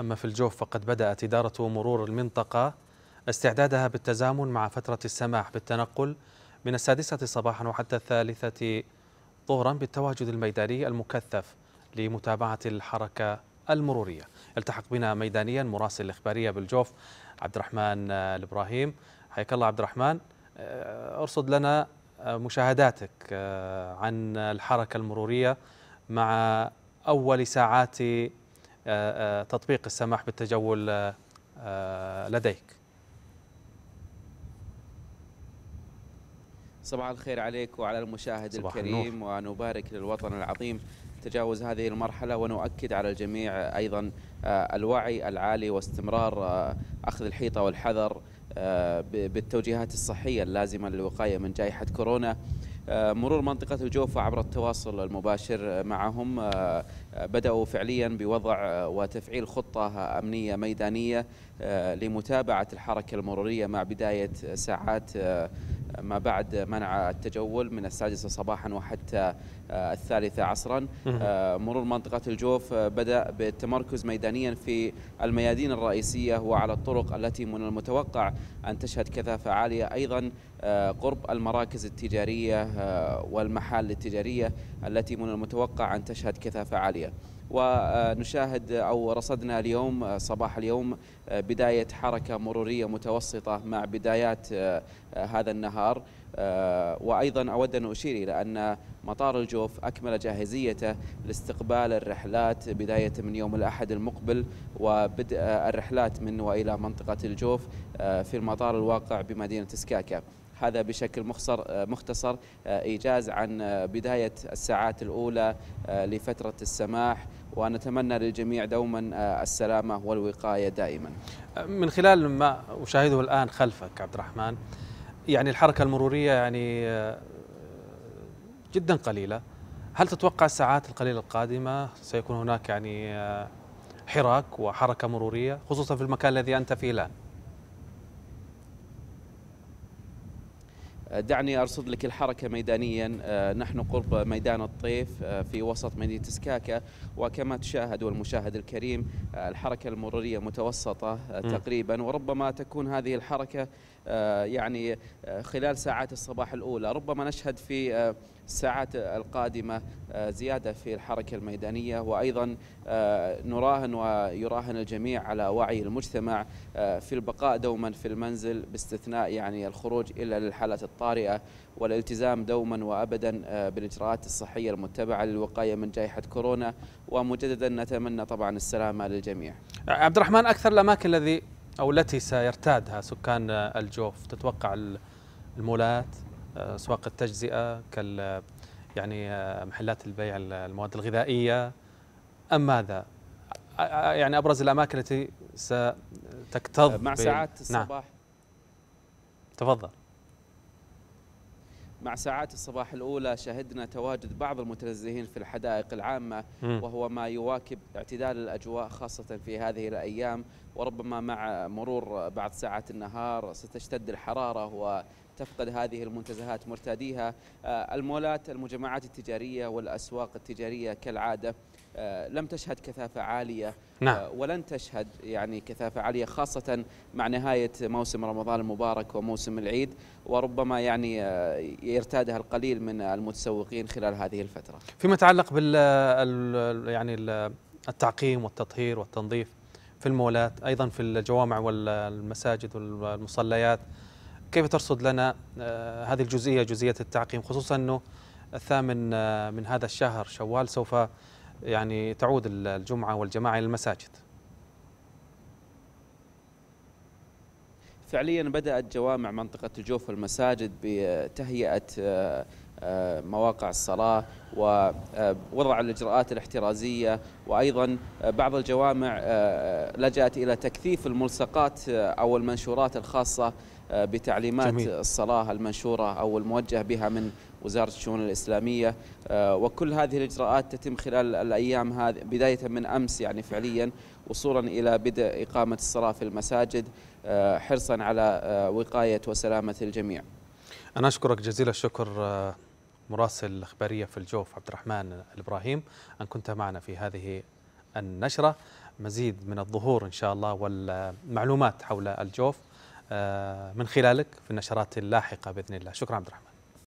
أما في الجوف فقد بدأت إدارة مرور المنطقة استعدادها بالتزامن مع فترة السماح بالتنقل من السادسة صباحا وحتى الثالثة ظهرا بالتواجد الميداني المكثف لمتابعة الحركة المرورية التحق بنا ميدانيا مراسل الإخبارية بالجوف عبد الرحمن الإبراهيم حياك الله عبد الرحمن آه، أرصد لنا آه، مشاهداتك آه، عن الحركة المرورية مع أول ساعات آه، آه، تطبيق السماح بالتجول آه، لديك صباح الخير عليك وعلى المشاهد الكريم النور. ونبارك للوطن العظيم تجاوز هذه المرحلة ونؤكد على الجميع أيضا الوعي العالي واستمرار أخذ الحيطة والحذر بالتوجيهات الصحية اللازمة للوقاية من جائحة كورونا آه، مرور منطقة الجوفة عبر التواصل المباشر معهم آه، آه، بدأوا فعليا بوضع وتفعيل خطة أمنية ميدانية لمتابعة الحركة المرورية مع بداية ساعات ما بعد منع التجول من السادسة صباحا وحتى آه، الثالثة عصرا آه، مرور منطقة الجوف آه، بدأ بالتمركز ميدانيا في الميادين الرئيسية وعلى الطرق التي من المتوقع أن تشهد كثافة عالية أيضا قرب المراكز التجارية والمحال التجارية التي من المتوقع أن تشهد كثافة عالية ونشاهد أو رصدنا اليوم صباح اليوم بداية حركة مرورية متوسطة مع بدايات آه، هذا النهار آه، وأيضا أود أن أشير إلى أن مطار الجوف أكمل جاهزيته لاستقبال الرحلات بداية من يوم الأحد المقبل وبدء آه، الرحلات من وإلى منطقة الجوف في المطار الواقع بمدينة سكاكا هذا بشكل آه، مختصر مختصر آه، إيجاز عن آه، بداية الساعات الأولى لفترة السماح ونتمنى للجميع دوما السلامة والوقاية دائما من خلال ما أشاهده الآن خلفك عبد الرحمن يعني الحركة المرورية يعني جدا قليلة هل تتوقع الساعات القليلة القادمة سيكون هناك يعني حراك وحركة مرورية خصوصا في المكان الذي أنت فيه الآن؟ آه، دعني أرصد لك الحركة ميدانيا آه، نحن قرب ميدان الطيف آه، في وسط مدينة سكاكا وكما تشاهد والمشاهد الكريم الحركة المرورية متوسطة تقريبا وربما تكون هذه الحركة يعني خلال ساعات الصباح الأولى ربما نشهد في الساعات القادمة آه، زيادة في الحركة الميدانية وأيضا آه، نراهن ويراهن الجميع على وعي المجتمع آه، في البقاء دوما في المنزل باستثناء يعني الخروج إلا للحالات الطارئة والالتزام دوما وأبدا بالإجراءات الصحية المتبعة للوقاية من جائحة كورونا ومجددا نتمنى طبعا السلامة للجميع عبد الرحمن أكثر الأماكن الذي أو التي سيرتادها سكان الجوف تتوقع المولات اسواق آه، التجزئه كال يعني آه، محلات البيع المواد الغذائيه ام ماذا؟ يعني ابرز الاماكن التي ستكتظ مع ساعات نعم. الصباح نعم. تفضل مع ساعات الصباح الأولى شهدنا تواجد بعض المتنزهين في الحدائق العامة م. وهو ما يواكب اعتدال الأجواء خاصة في هذه الأيام وربما مع مرور بعض ساعات النهار ستشتد الحرارة تفقد هذه المنتزهات مرتاديها آه، المولات المجمعات التجارية والأسواق التجارية كالعادة آه، لم تشهد كثافة عالية آه، نعم. ولن تشهد يعني كثافة عالية خاصة مع نهاية موسم رمضان المبارك وموسم العيد وربما يعني يرتادها القليل من المتسوقين خلال هذه الفترة فيما يتعلق بال يعني التعقيم والتطهير والتنظيف في المولات أيضا في الجوامع والمساجد والمصليات كيف ترصد لنا آه، هذه الجزئية جزئية التعقيم خصوصا أنه الثامن آه، من هذا الشهر شوال سوف يعني تعود الجمعة والجماعة إلى المساجد فعليا بدأت جوامع منطقة الجوف والمساجد بتهيئة آه، مواقع الصلاة ووضع الإجراءات الاحترازية وأيضا بعض الجوامع لجأت إلى تكثيف الملصقات أو المنشورات الخاصة آه، بتعليمات جميل. الصلاة المنشورة أو الموجه بها من وزارة الشؤون الإسلامية آه، وكل هذه الإجراءات تتم خلال الأيام هذه بداية من أمس يعني فعليا وصولا إلى بدء إقامة الصلاة في المساجد آه، حرصا على وقاية وسلامة الجميع أنا أشكرك جزيل الشكر مراسل الإخبارية في الجوف عبد الرحمن الإبراهيم أن كنت معنا في هذه النشرة مزيد من الظهور إن شاء الله والمعلومات حول الجوف آه، من خلالك في النشرات اللاحقة بإذن الله شكرا عبد الرحمن